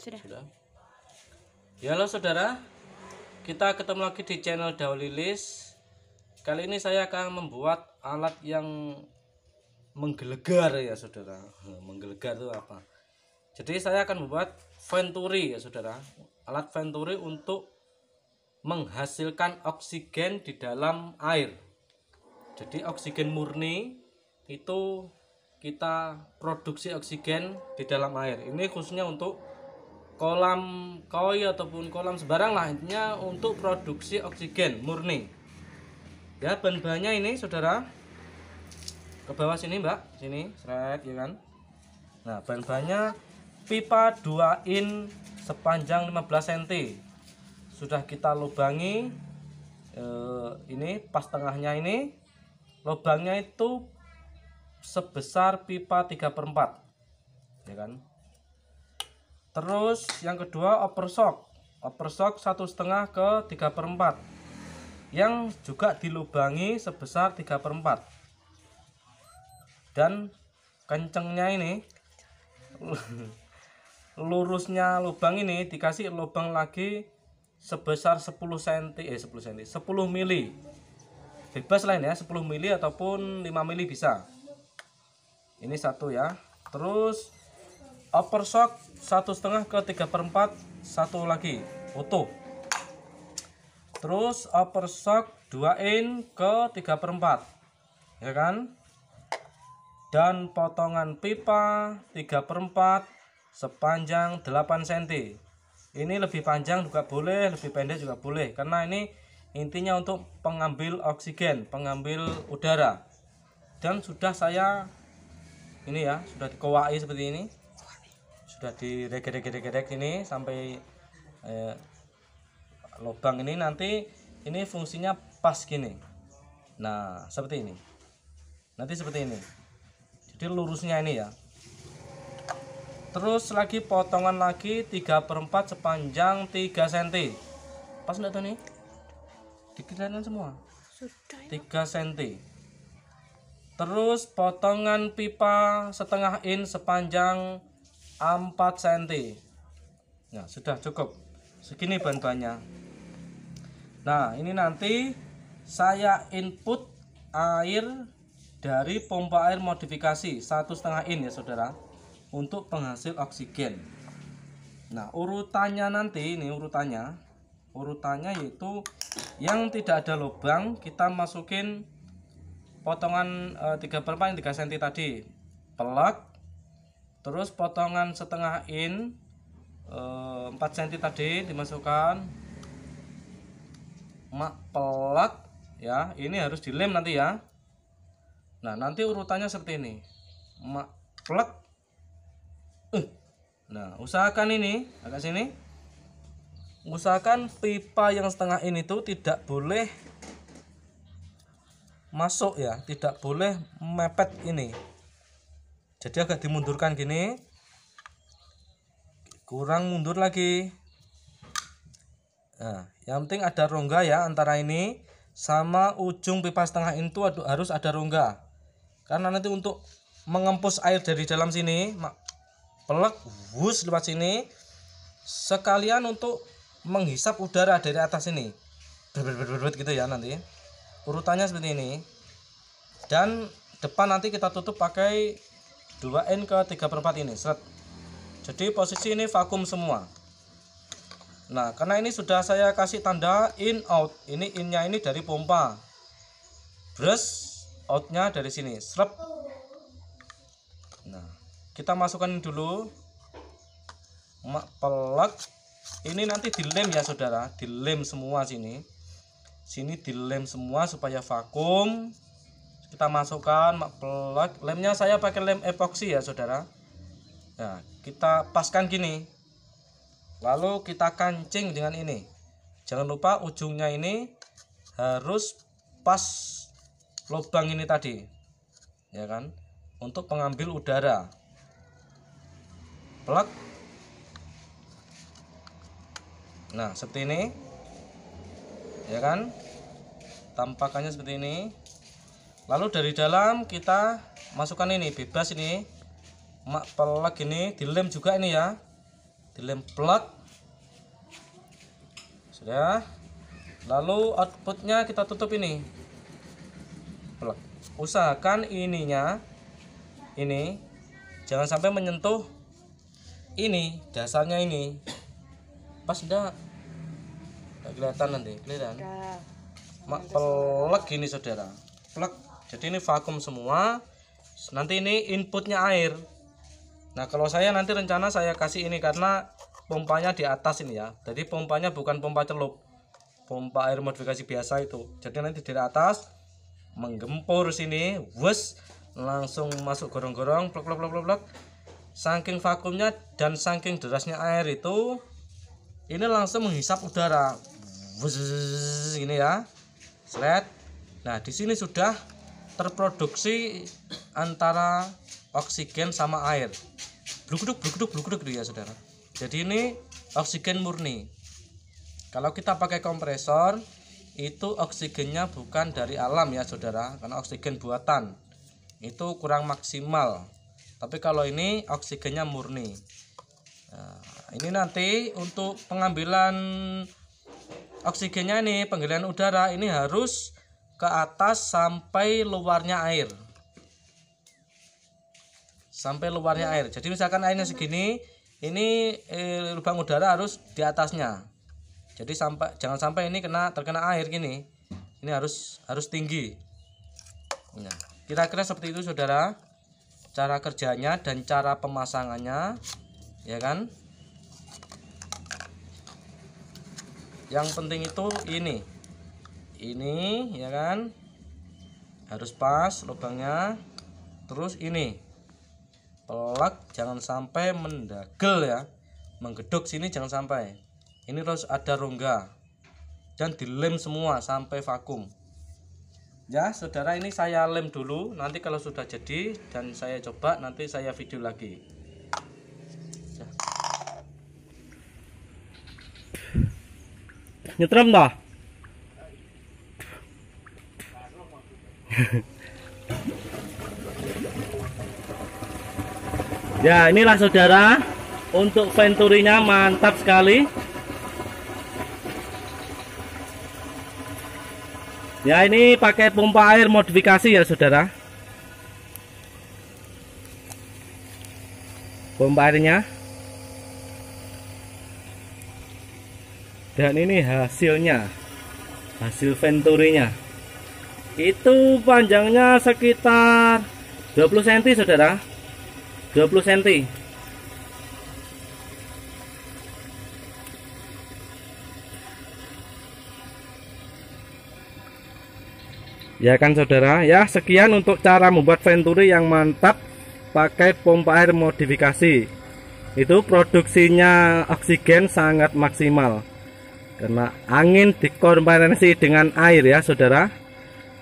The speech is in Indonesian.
Sudah. Sudah. Ya halo saudara, kita ketemu lagi di channel Daulilis. Kali ini saya akan membuat alat yang menggelegar ya saudara. Menggelegar itu apa? Jadi saya akan membuat venturi ya saudara. Alat venturi untuk menghasilkan oksigen di dalam air. Jadi oksigen murni itu kita produksi oksigen di dalam air. Ini khususnya untuk kolam koi ataupun kolam sebarang lah intinya untuk produksi oksigen murni ya bahan-bahannya ini saudara ke bawah sini mbak sini seret ya kan nah bahan-bahannya pipa 2 in sepanjang 15 cm sudah kita lubangi eh, ini pas tengahnya ini lubangnya itu sebesar pipa 3 per 4 ya kan terus yang kedua overstock overstock satu setengah ke 3 per 4 yang juga dilubangi sebesar 3 per 4 dan kencengnya ini lurusnya lubang ini dikasih lubang lagi sebesar 10 cm eh 10 cm 10 mili bebas lain ya 10 mili ataupun 5 mili bisa ini satu ya terus overstock satu setengah ke tiga per empat satu lagi utuh terus upper shock 2 in ke tiga per 4 ya kan dan potongan pipa tiga per 4 sepanjang delapan senti ini lebih panjang juga boleh lebih pendek juga boleh karena ini intinya untuk pengambil oksigen pengambil udara dan sudah saya ini ya sudah dikowai seperti ini sudah direge-rege-rege ini sampai eh, lubang ini nanti ini fungsinya pas gini nah seperti ini nanti seperti ini jadi lurusnya ini ya terus lagi potongan lagi 3 per 4 sepanjang 3 cm pas enggak tuh nih dikirain semua 3 cm ya. terus potongan pipa setengah in sepanjang 4 cm nah sudah cukup segini bahan-bahannya nah ini nanti saya input air dari pompa air modifikasi satu setengah in ya saudara untuk penghasil oksigen nah urutannya nanti ini urutannya urutannya yaitu yang tidak ada lubang kita masukin potongan e, 3 per 4 3 cm tadi pelak terus potongan setengah in 4 eh, cm tadi dimasukkan mak pelat ya ini harus dilem nanti ya nah nanti urutannya seperti ini mak pelat uh. nah usahakan ini agak sini usahakan pipa yang setengah ini tuh tidak boleh masuk ya tidak boleh mepet ini jadi agak dimundurkan gini kurang mundur lagi nah, yang penting ada rongga ya antara ini sama ujung pipa setengah itu harus ada rongga karena nanti untuk mengempus air dari dalam sini pelek bus lewat sini sekalian untuk menghisap udara dari atas ini berbet gitu ya nanti urutannya seperti ini dan depan nanti kita tutup pakai 2N ke 3 per 4 ini seret. jadi posisi ini vakum semua nah karena ini sudah saya kasih tanda in out ini innya ini dari pompa brush outnya dari sini seret. nah kita masukkan dulu pelak ini nanti dilem ya saudara dilem semua sini sini dilem semua supaya vakum kita masukkan plug lemnya saya pakai lem epoxy ya saudara nah kita paskan gini lalu kita kancing dengan ini jangan lupa ujungnya ini harus pas lubang ini tadi ya kan untuk pengambil udara plug nah seperti ini ya kan tampakannya seperti ini lalu dari dalam kita masukkan ini bebas ini mak pelek ini dilem juga ini ya dilem plug sudah lalu outputnya kita tutup ini plug usahakan ininya ini jangan sampai menyentuh ini dasarnya ini pas enggak kelihatan nanti kelihatan mak pelek ini saudara plug jadi ini vakum semua nanti ini inputnya air nah kalau saya nanti rencana saya kasih ini karena pompanya di atas ini ya jadi pompanya bukan pompa celup pompa air modifikasi biasa itu jadi nanti di atas menggempur sini wes langsung masuk gorong-gorong blok plok blok blok plok saking vakumnya dan saking derasnya air itu ini langsung menghisap udara wes ini ya sled nah di sini sudah terproduksi antara oksigen sama air bluguduk bluguduk bluguduk gitu ya saudara jadi ini oksigen murni kalau kita pakai kompresor itu oksigennya bukan dari alam ya saudara karena oksigen buatan itu kurang maksimal tapi kalau ini oksigennya murni nah, ini nanti untuk pengambilan oksigennya ini pengambilan udara ini harus ke atas sampai luarnya air sampai luarnya hmm. air jadi misalkan airnya hmm. segini ini eh, lubang udara harus di atasnya jadi sampai jangan sampai ini kena terkena air gini ini harus harus tinggi nah, kira-kira seperti itu saudara cara kerjanya dan cara pemasangannya ya kan yang penting itu ini ini ya kan harus pas lubangnya terus ini pelak jangan sampai mendagel ya menggeduk sini jangan sampai ini harus ada rongga dan dilem semua sampai vakum ya saudara ini saya lem dulu nanti kalau sudah jadi dan saya coba nanti saya video lagi ya. nyetrum dah ya inilah saudara untuk venturinya mantap sekali ya ini pakai pompa air modifikasi ya saudara pompa airnya dan ini hasilnya hasil venturinya itu panjangnya sekitar 20 cm saudara 20 cm ya kan saudara ya sekian untuk cara membuat venturi yang mantap pakai pompa air modifikasi itu produksinya oksigen sangat maksimal karena angin dikombinasi dengan air ya saudara